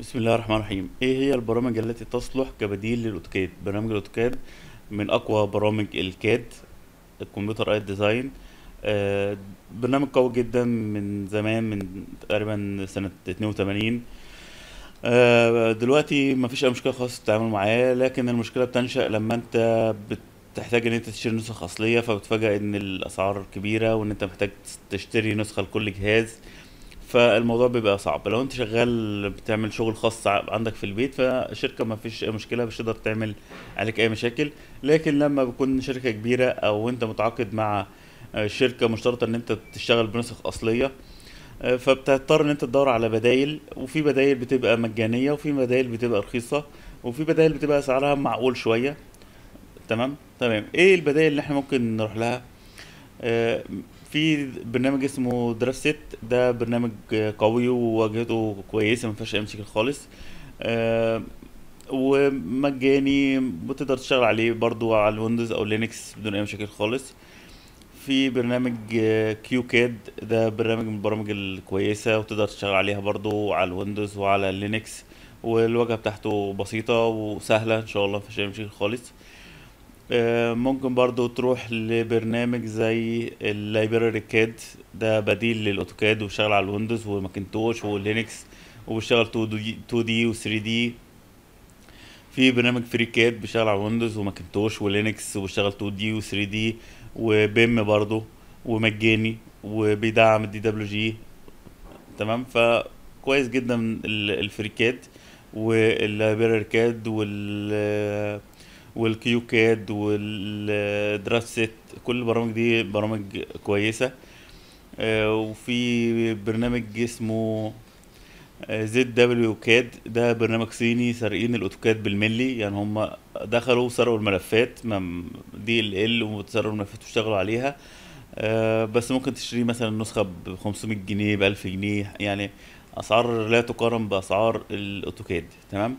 بسم الله الرحمن الرحيم ايه هي البرامج التي تصلح كبديل للاوتوكاد برنامج الاوتوكاد من اقوى برامج الكاد الكمبيوتر ايد ديزاين آه برنامج قوي جدا من زمان من تقريبا سنة 82 آه دلوقتي مفيش اي مشكلة خالص تتعامل معاه لكن المشكلة بتنشأ لما انت بتحتاج ان انت تشتري نسخ اصلية فبتفاجأ ان الاسعار كبيرة وان انت محتاج تشتري نسخة لكل جهاز فالموضوع بيبقى صعب لو انت شغال بتعمل شغل خاص عندك في البيت فشركه ما فيش اي مشكله مش تقدر تعمل عليك اي مشاكل لكن لما بتكون شركه كبيره او انت متعاقد مع شركه مشترطه ان انت تشتغل بنسخ اصليه فبتضطر ان انت تدور على بدايل وفي بدايل بتبقى مجانيه وفي بدايل بتبقى رخيصه وفي بدايل بتبقى سعرها معقول شويه تمام تمام ايه البدايل اللي احنا ممكن نروح لها آه، في برنامج اسمه ست ده برنامج قوي وواجهته كويسه ما فيهاش اي مشاكل خالص آه، ومجاني بتقدر تشتغل عليه برضو على الويندوز او لينكس بدون اي مشاكل خالص في برنامج آه، كيو كاد ده برنامج من البرامج الكويسة وتقدر تشتغل عليها برضو على الويندوز وعلى لينكس والواجهة بتاعته بسيطة وسهلة ان شاء الله مفيش اي مشاكل خالص آه، ممكن برضو تروح لبرنامج زي اللايبراري كاد ده بديل للاوتوكاد وشغل على الويندوز وماكنتوش ولينكس وبيشتغل 2 دي و 3 دي في برنامج فري كاد بيشتغل على ويندوز وماكنتوش ولينكس وبيشتغل 2 دي و 3 دي وبيم برضو ومجاني وبيدعم الدي دبليو جي تمام فكويس جدا الفري كاد واللايبراري كاد وال آه، والكيو كاد والدراسة كل البرامج دي برامج كويسة آه، وفي برنامج اسمه آه، زد دبليو كاد ده برنامج صيني سارقين الاوتوكاد بالملي يعني هم دخلوا وسرقوا الملفات دي ال ال وسرقوا الملفات واشتغلوا عليها آه، بس ممكن تشتري مثلا نسخة ب 500 جنيه ب 1000 جنيه يعني اسعار لا تقارن باسعار الاوتوكاد تمام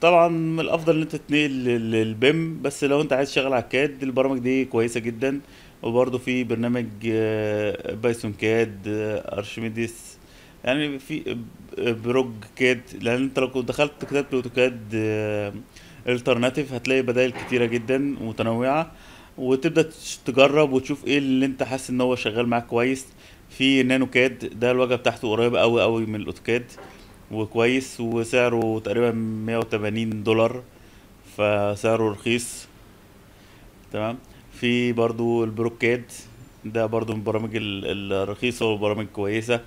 طبعا من الافضل ان انت تنقل للبيم بس لو انت عايز شغل على الكاد البرامج دي كويسه جدا وبرضه في برنامج آه، بايثون كاد آه، ارشميدس يعني في آه، بروج كاد لان انت لو دخلت كتبت اوتوكاد الترناتيف هتلاقي بدائل كتيره جدا ومتنوعه وتبدا تجرب وتشوف ايه اللي انت حاسس ان هو شغال معاك كويس في نانو كاد ده الواجهه بتاعته قريبه قوي قوي من الاوتوكاد وكويس وسعره تقريبا 180 دولار فسعره رخيص تمام في برضو البروكاد ده برضو من البرامج الرخيصة وبرامج كويسة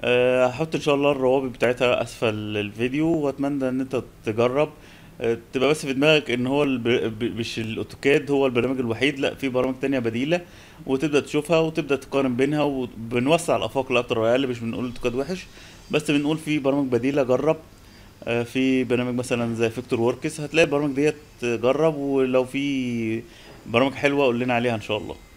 آه، هحط ان شاء الله الروابط بتاعتها اسفل الفيديو واتمنى ان انت تجرب آه، تبقى بس في دماغك ان هو الب... مش الاوتوكاد هو البرنامج الوحيد لا في برامج تانية بديله وتبدا تشوفها وتبدا تقارن بينها وبنوسع الافاق لاكتر يعني مش بنقول اوتوكاد وحش بس بنقول في برامج بديله جرب آه، في برنامج مثلا زي فيكتور وركس هتلاقي البرامج ديت آه، جرب ولو في برامج حلوه قول لنا عليها ان شاء الله